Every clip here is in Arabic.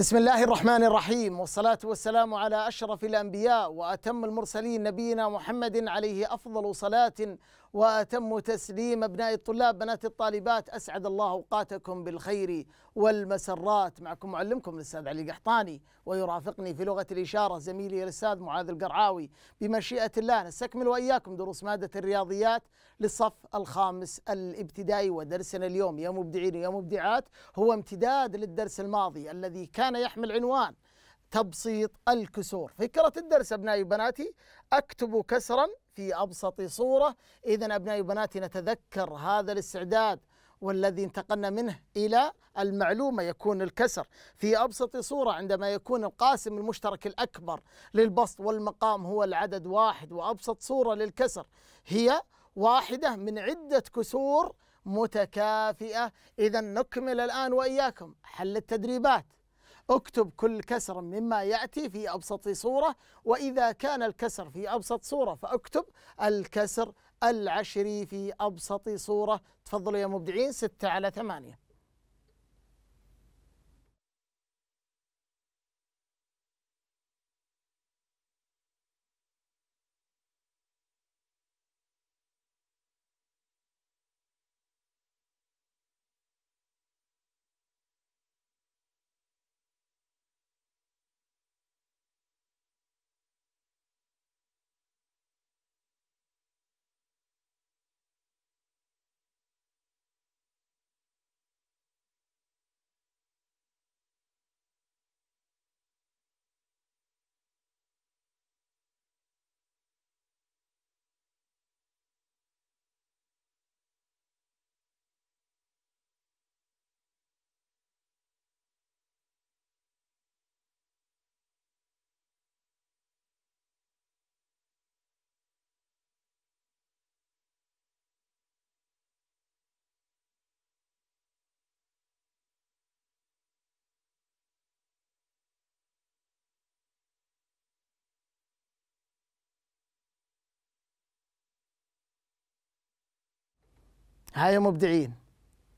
بسم الله الرحمن الرحيم والصلاة والسلام على أشرف الأنبياء وأتم المرسلين نبينا محمد عليه أفضل صلاة وأتم تسليم أبناء الطلاب بنات الطالبات أسعد الله أوقاتكم بالخير والمسرات معكم معلمكم الأستاذ علي قحطاني ويرافقني في لغة الإشارة زميلي الأستاذ معاذ القرعاوي بمشيئة الله نستكمل وإياكم دروس مادة الرياضيات للصف الخامس الابتدائي ودرسنا اليوم يا مبدعين ويا مبدعات هو امتداد للدرس الماضي الذي كان يحمل عنوان تبسيط الكسور فكرة الدرس أبنائي وبناتي أكتب كسرا في أبسط صورة إذا أبنائي وبناتي نتذكر هذا الاستعداد والذي انتقلنا منه إلى المعلومة يكون الكسر في أبسط صورة عندما يكون القاسم المشترك الأكبر للبسط والمقام هو العدد واحد وأبسط صورة للكسر هي واحدة من عدة كسور متكافئة إذا نكمل الآن وإياكم حل التدريبات اكتب كل كسر مما يأتي في أبسط صورة وإذا كان الكسر في أبسط صورة فاكتب الكسر العشري في أبسط صورة تفضلوا يا مبدعين ستة على ثمانية هاي مبدعين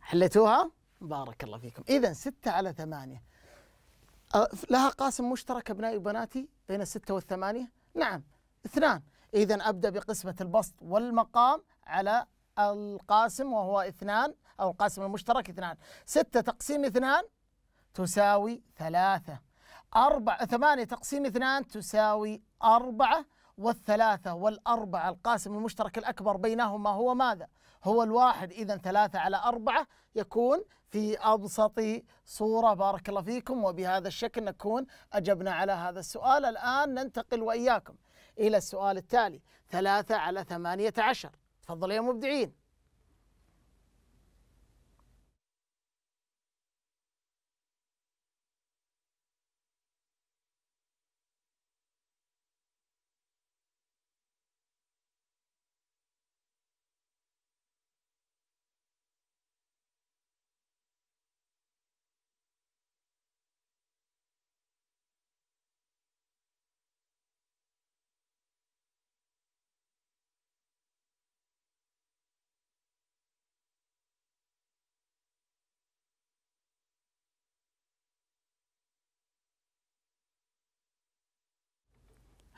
حليتوها بارك الله فيكم إذا ستة على ثمانية لها قاسم مشترك أبنائي وبناتي بين الستة والثمانية نعم اثنان إذا أبدأ بقسمة البسط والمقام على القاسم وهو اثنان أو القاسم المشترك اثنان ستة تقسيم اثنان تساوي ثلاثة أربعة ثمانية تقسيم اثنان تساوي أربعة والثلاثة والأربعة القاسم المشترك الأكبر بينهما هو ماذا؟ هو الواحد إذا ثلاثة على أربعة يكون في أبسط صورة بارك الله فيكم وبهذا الشكل نكون أجبنا على هذا السؤال الآن ننتقل وإياكم إلى السؤال التالي ثلاثة على ثمانية عشر تفضلوا يا مبدعين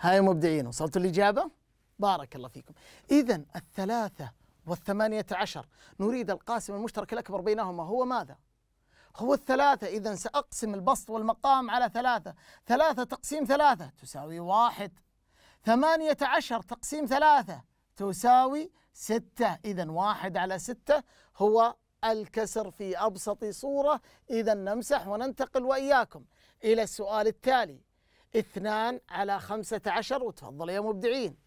هاي مبدعين وصلتوا الإجابة؟ بارك الله فيكم إذا الثلاثة والثمانية عشر نريد القاسم المشترك الأكبر بينهما هو ماذا؟ هو الثلاثة إذا سأقسم البسط والمقام على ثلاثة ثلاثة تقسيم ثلاثة تساوي واحد ثمانية عشر تقسيم ثلاثة تساوي ستة إذا واحد على ستة هو الكسر في أبسط صورة إذا نمسح وننتقل وإياكم إلى السؤال التالي اثنان على خمسة عشر وتفضل يا مبدعين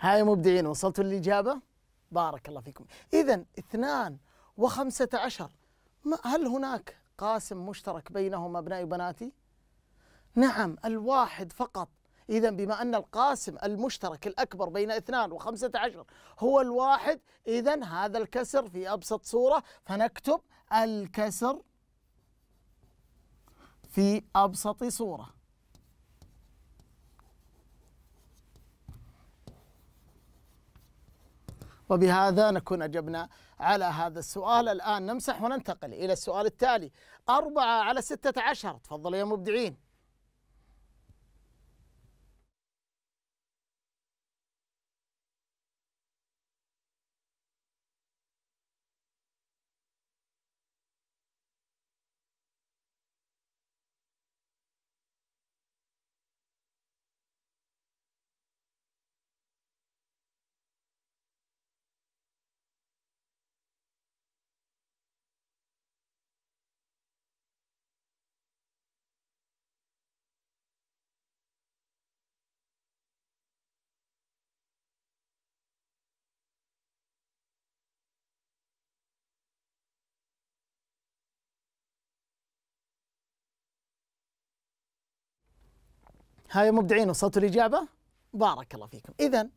هاي مبدعين وصلتوا للإجابة بارك الله فيكم إذا اثنان وخمسة عشر هل هناك قاسم مشترك بينهم أبنائي وبناتي نعم الواحد فقط إذا بما أن القاسم المشترك الأكبر بين اثنان وخمسة عشر هو الواحد إذا هذا الكسر في أبسط صورة فنكتب الكسر في أبسط صورة وبهذا نكون أجبنا على هذا السؤال الآن نمسح وننتقل إلى السؤال التالي أربعة على ستة عشر تفضل يا مبدعين هاي مبدعين وصلتوا الإجابة بارك الله فيكم إذا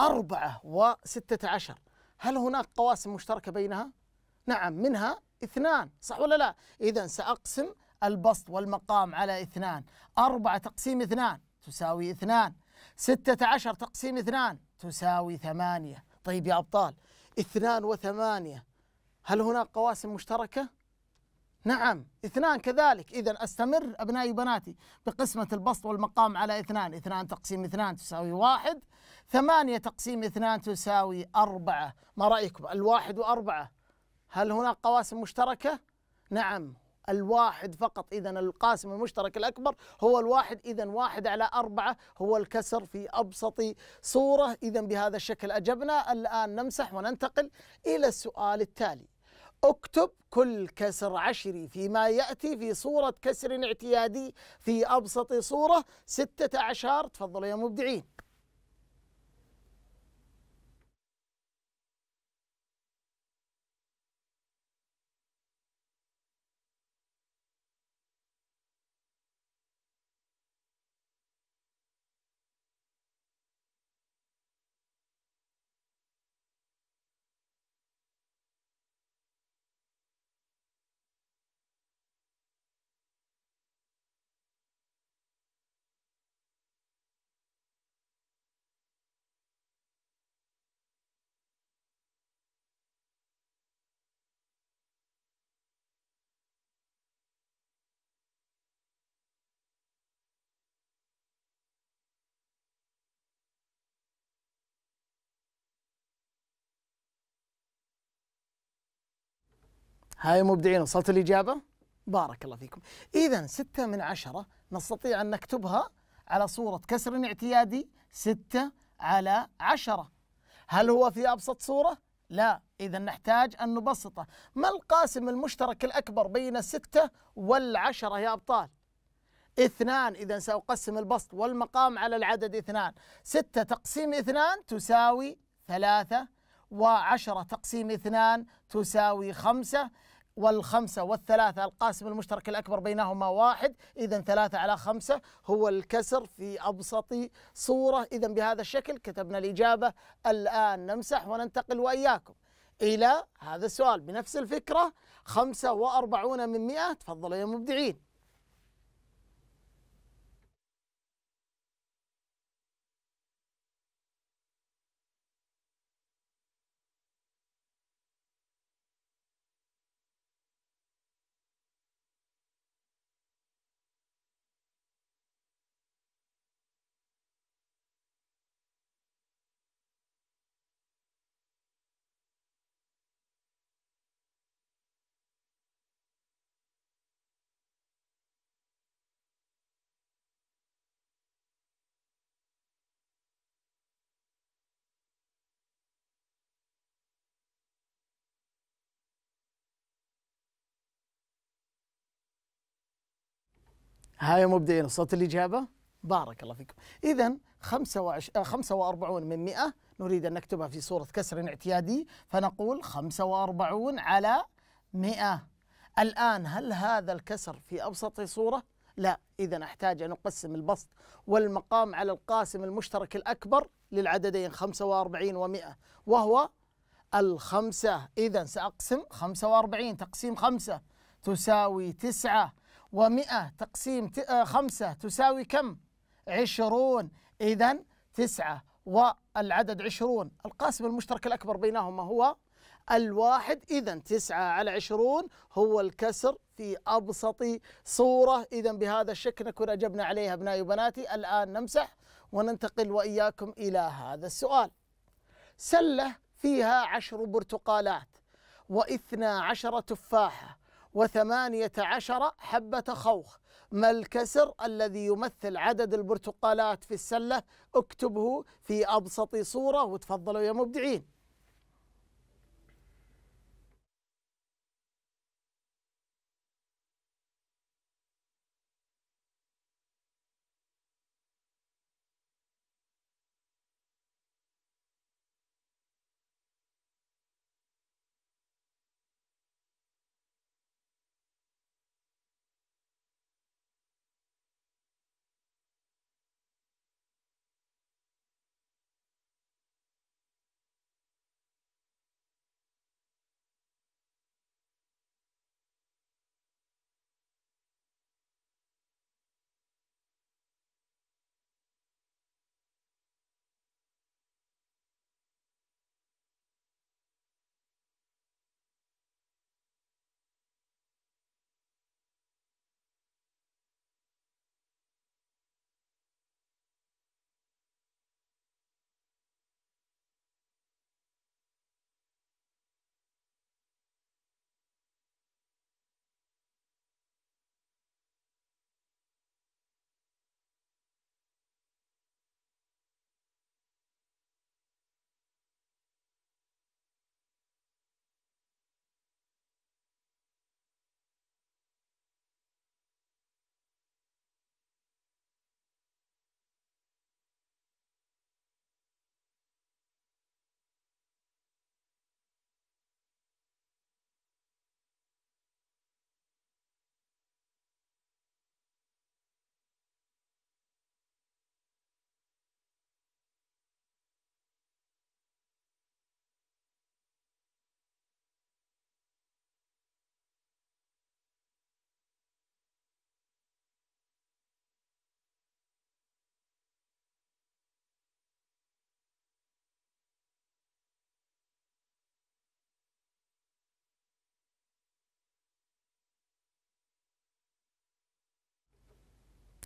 أربعة وستة عشر هل هناك قواسم مشتركة بينها؟ نعم منها اثنان صح ولا لا؟ إذا سأقسم البسط والمقام على اثنان أربعة تقسيم اثنان تساوي اثنان ستة عشر تقسيم اثنان تساوي ثمانية طيب يا أبطال اثنان وثمانية هل هناك قواسم مشتركة؟ نعم اثنان كذلك إذا أستمر أبنائي وبناتي بقسمة البسط والمقام على اثنان اثنان تقسيم اثنان تساوي واحد ثمانية تقسيم اثنان تساوي أربعة ما رأيكم الواحد وأربعة هل هناك قواسم مشتركة؟ نعم الواحد فقط إذا القاسم المشترك الأكبر هو الواحد إذا واحد على أربعة هو الكسر في أبسط صورة إذا بهذا الشكل أجبنا الآن نمسح وننتقل إلى السؤال التالي اكتب كل كسر عشري فيما يأتي في صورة كسر اعتيادي في أبسط صورة ستة عشر تفضلوا يا مبدعين هاي مبدعين وصلت الإجابة؟ بارك الله فيكم إذا ستة من عشرة نستطيع أن نكتبها على صورة كسر اعتيادي ستة على عشرة هل هو في أبسط صورة؟ لا إذا نحتاج أن نبسطه ما القاسم المشترك الأكبر بين الستة والعشرة يا أبطال؟ اثنان إذا سأقسم البسط والمقام على العدد اثنان ستة تقسيم اثنان تساوي ثلاثة وعشرة تقسيم اثنان تساوي خمسة والخمسة والثلاثة القاسم المشترك الأكبر بينهما واحد إذا ثلاثة على خمسة هو الكسر في أبسط صورة إذا بهذا الشكل كتبنا الإجابة الآن نمسح وننتقل وإياكم إلى هذا السؤال بنفس الفكرة خمسة وأربعون من مئة تفضلوا يا مبدعين هاي مبدعين صوت الإجابة بارك الله فيكم إذا آه، 45 من 100 نريد أن نكتبها في صورة كسر اعتيادي فنقول 45 على 100 الآن هل هذا الكسر في أبسط صورة؟ لا إذا أحتاج أن أقسم البسط والمقام على القاسم المشترك الأكبر للعددين 45 و100 وهو الخمسة إذا سأقسم 45 تقسيم 5 تساوي 9 ومئة تقسيم آه، خمسة تساوي كم عشرون إذا تسعة والعدد عشرون القاسم المشترك الأكبر بينهما هو الواحد إذا تسعة على عشرون هو الكسر في أبسط صورة إذا بهذا الشكل نكون أجبنا عليها أبنائي وبناتي الآن نمسح وننتقل وإياكم إلى هذا السؤال سلة فيها عشر برتقالات واثنا عشر تفاحة وثمانية عشر حبة خوخ ما الكسر الذي يمثل عدد البرتقالات في السلة اكتبه في أبسط صورة وتفضلوا يا مبدعين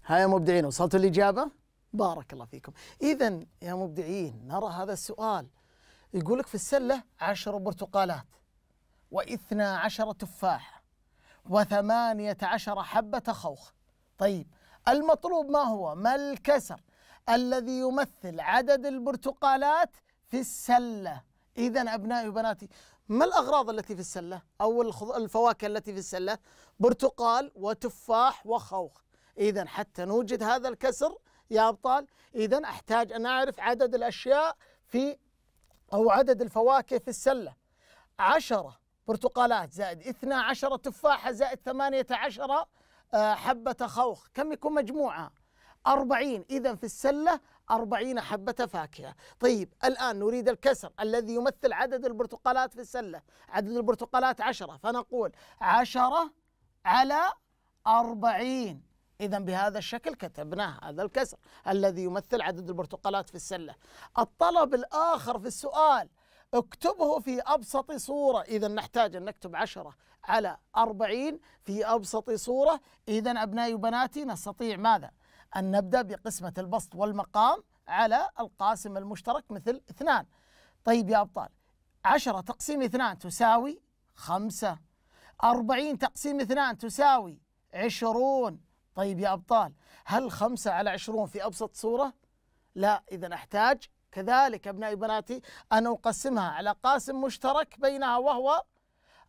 ها يا مبدعين وصلتوا الإجابة؟ بارك الله فيكم إذا يا مبدعين نرى هذا السؤال يقول لك في السلة عشر برتقالات واثنا عشر تفاح وثمانية عشر حبة خوخ طيب المطلوب ما هو؟ ما الكسر الذي يمثل عدد البرتقالات في السلة إذا أبنائي وبناتي ما الأغراض التي في السلة أو الفواكه التي في السلة برتقال وتفاح وخوخ إذا حتى نوجد هذا الكسر يا أبطال إذا أحتاج أن أعرف عدد الأشياء في أو عدد الفواكه في السلة عشرة برتقالات زائد اثنا عشر تفاحة زائد ثمانية عشر آه، حبة خوخ كم يكون مجموعة أربعين إذا في السلة أربعين حبة فاكهة طيب الآن نريد الكسر الذي يمثل عدد البرتقالات في السلة عدد البرتقالات عشرة فنقول عشرة على أربعين إذا بهذا الشكل كتبناه هذا الكسر الذي يمثل عدد البرتقالات في السلة الطلب الآخر في السؤال اكتبه في أبسط صورة إذا نحتاج أن نكتب عشرة على أربعين في أبسط صورة إذا أبنائي وبناتي نستطيع ماذا أن نبدأ بقسمة البسط والمقام على القاسم المشترك مثل اثنان طيب يا أبطال عشرة تقسيم اثنان تساوي خمسة أربعين تقسيم اثنان تساوي عشرون طيب يا أبطال هل خمسة على عشرون في أبسط صورة؟ لا إذا أحتاج كذلك أبنائي وبناتي أن أقسمها على قاسم مشترك بينها وهو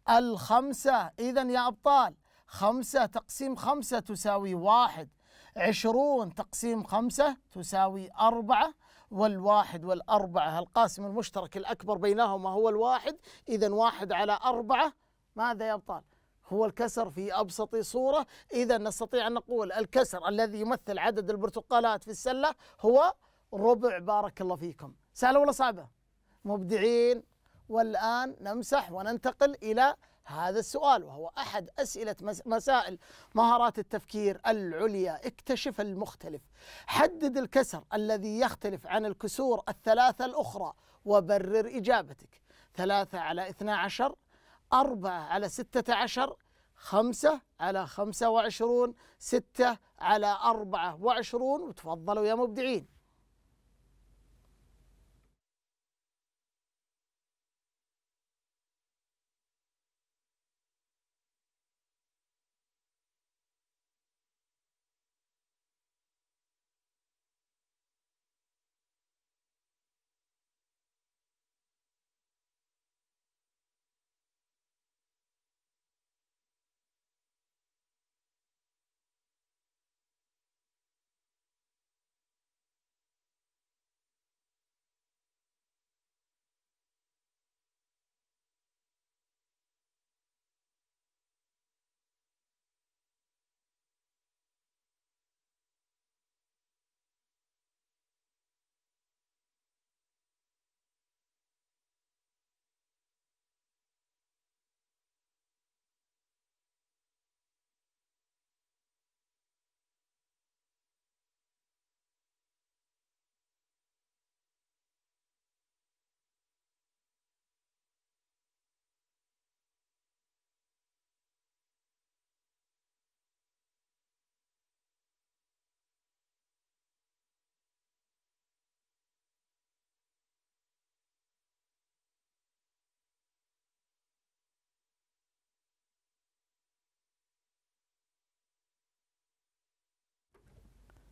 الخمسة إذا يا أبطال خمسة تقسيم خمسة تساوي واحد عشرون تقسيم خمسة تساوي أربعة والواحد والأربعة القاسم المشترك الأكبر بينهما هو الواحد إذا واحد على أربعة ماذا يا أبطال؟ هو الكسر في أبسط صورة إذا نستطيع أن نقول الكسر الذي يمثل عدد البرتقالات في السلة هو ربع بارك الله فيكم سهلة ولا صعبة مبدعين والآن نمسح وننتقل إلى هذا السؤال وهو أحد أسئلة مسائل مهارات التفكير العليا اكتشف المختلف حدد الكسر الذي يختلف عن الكسور الثلاثة الأخرى وبرر إجابتك ثلاثة على اثنا عشر أربعة على ستة عشر خمسة على خمسة وعشرون ستة على أربعة وعشرون وتفضلوا يا مبدعين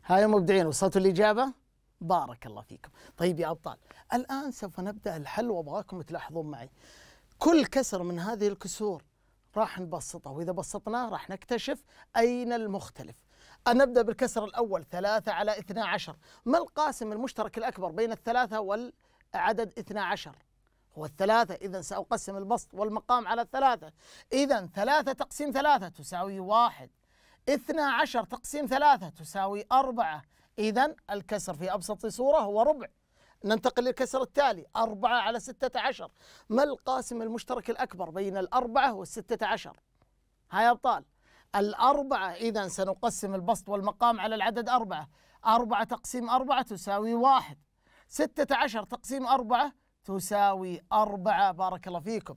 هاي مبدعين وصلتوا الإجابة؟ بارك الله فيكم طيب يا أبطال الآن سوف نبدأ الحل وأبغاكم تلاحظون معي كل كسر من هذه الكسور راح نبسطه وإذا بسطناه راح نكتشف أين المختلف نبدأ بالكسر الأول ثلاثة على 12 ما القاسم المشترك الأكبر بين الثلاثة والعدد 12 هو الثلاثة إذا سأقسم البسط والمقام على الثلاثة إذا ثلاثة تقسيم ثلاثة تساوي واحد 12 تقسيم ثلاثة تساوي أربعة إذا الكسر في أبسط صورة هو ربع ننتقل للكسر التالي أربعة على ستة عشر ما القاسم المشترك الأكبر بين الأربعة والستة عشر هاي أبطال الأربعة إذا سنقسم البسط والمقام على العدد أربعة أربعة تقسيم أربعة تساوي واحد ستة عشر تقسيم أربعة تساوي أربعة بارك الله فيكم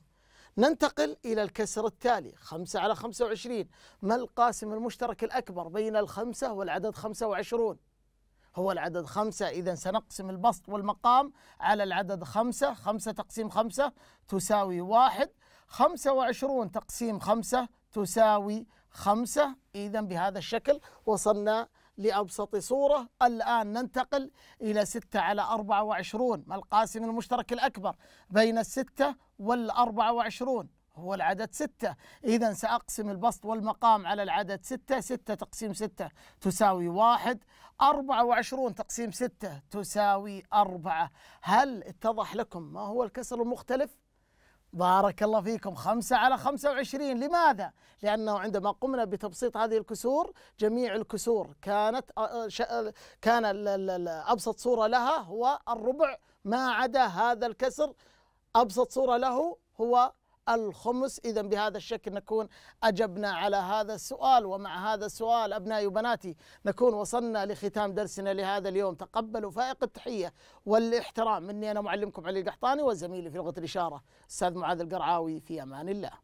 ننتقل إلى الكسر التالي خمسة على خمسة وعشرين ما القاسم المشترك الأكبر بين الخمسة والعدد خمسة وعشرون هو العدد خمسة إذا سنقسم البسط والمقام على العدد خمسة خمسة تقسيم خمسة تساوي واحد خمسة وعشرون تقسيم خمسة تساوي خمسة إذا بهذا الشكل وصلنا لأبسط صورة الآن ننتقل إلى ستة على أربعة وعشرون ما القاسم المشترك الأكبر بين الستة والأربعة وعشرون هو العدد ستة إذا سأقسم البسط والمقام على العدد ستة ستة تقسيم ستة تساوي واحد أربعة وعشرون تقسيم ستة تساوي أربعة هل اتضح لكم ما هو الكسر المختلف؟ بارك الله فيكم خمسة على خمسة وعشرين لماذا؟ لأنه عندما قمنا بتبسيط هذه الكسور جميع الكسور كانت آه، آه، آه، كان أبسط صورة لها هو الربع ما عدا هذا الكسر أبسط صورة له هو الخمس إذا بهذا الشكل نكون أجبنا على هذا السؤال ومع هذا السؤال أبنائي وبناتي نكون وصلنا لختام درسنا لهذا اليوم تقبلوا فائق التحية والاحترام مني أنا معلمكم علي القحطاني وزميلي في لغة الإشارة أستاذ معاذ القرعاوي في أمان الله